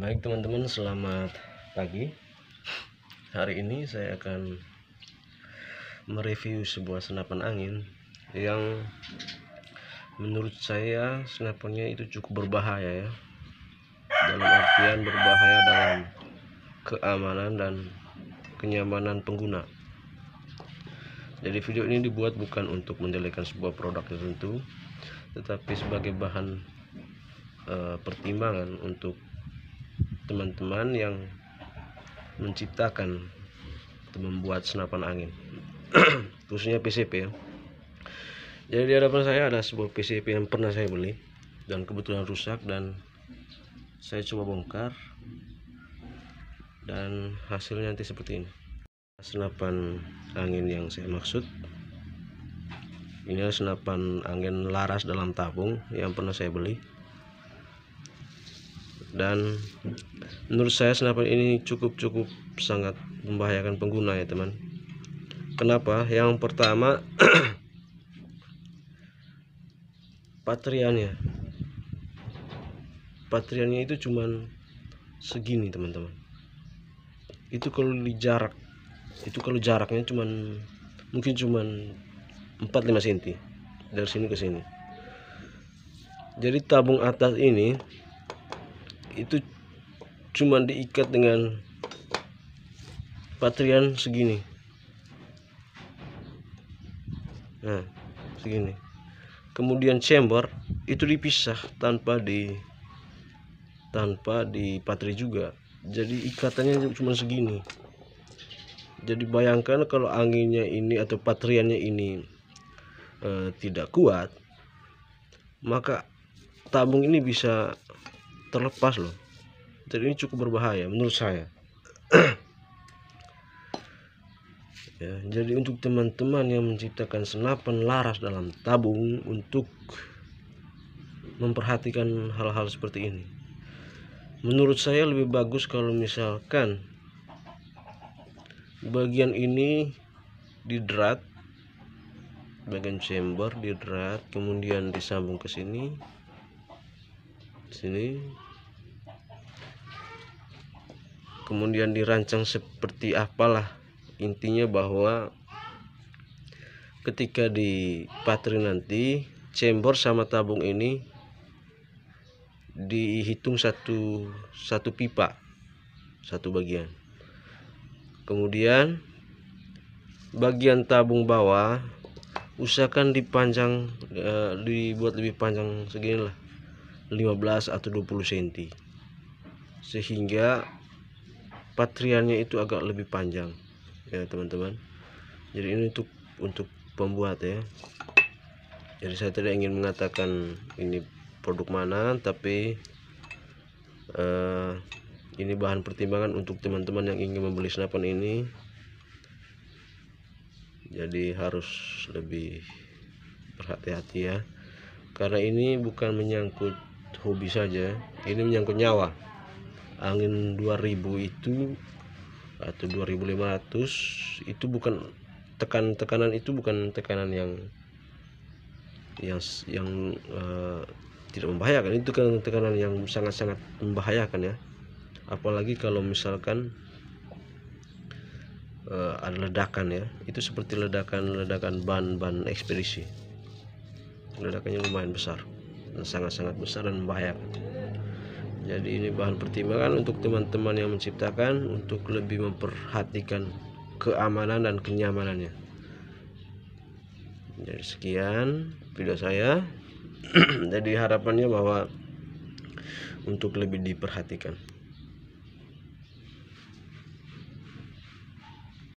Baik teman-teman, selamat pagi. Hari ini saya akan mereview sebuah senapan angin yang menurut saya senapannya itu cukup berbahaya ya. Dalam artian berbahaya dalam keamanan dan kenyamanan pengguna. Jadi video ini dibuat bukan untuk menjelekkan sebuah produk tertentu, tetapi sebagai bahan e, pertimbangan untuk teman-teman yang menciptakan atau membuat senapan angin khususnya PCP ya jadi di hadapan saya ada sebuah PCP yang pernah saya beli dan kebetulan rusak dan saya coba bongkar dan hasilnya nanti seperti ini senapan angin yang saya maksud ini adalah senapan angin laras dalam tabung yang pernah saya beli dan menurut saya senapan ini cukup-cukup sangat membahayakan pengguna ya teman kenapa yang pertama patriannya patriannya itu cuman segini teman-teman itu kalau di jarak itu kalau jaraknya cuman mungkin cuman 4-5 cm dari sini ke sini jadi tabung atas ini itu cuma diikat dengan patrian segini nah segini kemudian chamber itu dipisah tanpa di tanpa di patri juga jadi ikatannya cuma segini jadi bayangkan kalau anginnya ini atau patriannya ini e, tidak kuat maka tabung ini bisa terlepas loh jadi ini cukup berbahaya menurut saya ya, jadi untuk teman-teman yang menciptakan senapan laras dalam tabung untuk memperhatikan hal-hal seperti ini menurut saya lebih bagus kalau misalkan bagian ini didrat, bagian chamber didrat, kemudian disambung ke sini sini kemudian dirancang seperti apalah intinya bahwa ketika di patri nanti chamber sama tabung ini dihitung satu satu pipa satu bagian kemudian bagian tabung bawah usahakan dipanjang e, dibuat lebih panjang segini lah 15 atau 20 cm sehingga patriannya itu agak lebih panjang ya teman-teman jadi ini untuk untuk pembuat ya jadi saya tidak ingin mengatakan ini produk mana tapi uh, ini bahan pertimbangan untuk teman-teman yang ingin membeli senapan ini jadi harus lebih berhati-hati ya karena ini bukan menyangkut hobi saja ini menyangkut nyawa angin 2000 itu atau 2500 itu bukan tekan tekanan itu bukan tekanan yang yang yang uh, tidak membahayakan itu kan tekanan yang sangat-sangat membahayakan ya apalagi kalau misalkan uh, ada ledakan ya itu seperti ledakan-ledakan ban-ban ekspedisi ledakannya lumayan besar dan sangat-sangat besar dan membahayakan jadi ini bahan pertimbangan untuk teman-teman yang menciptakan untuk lebih memperhatikan keamanan dan kenyamanannya jadi sekian video saya jadi harapannya bahwa untuk lebih diperhatikan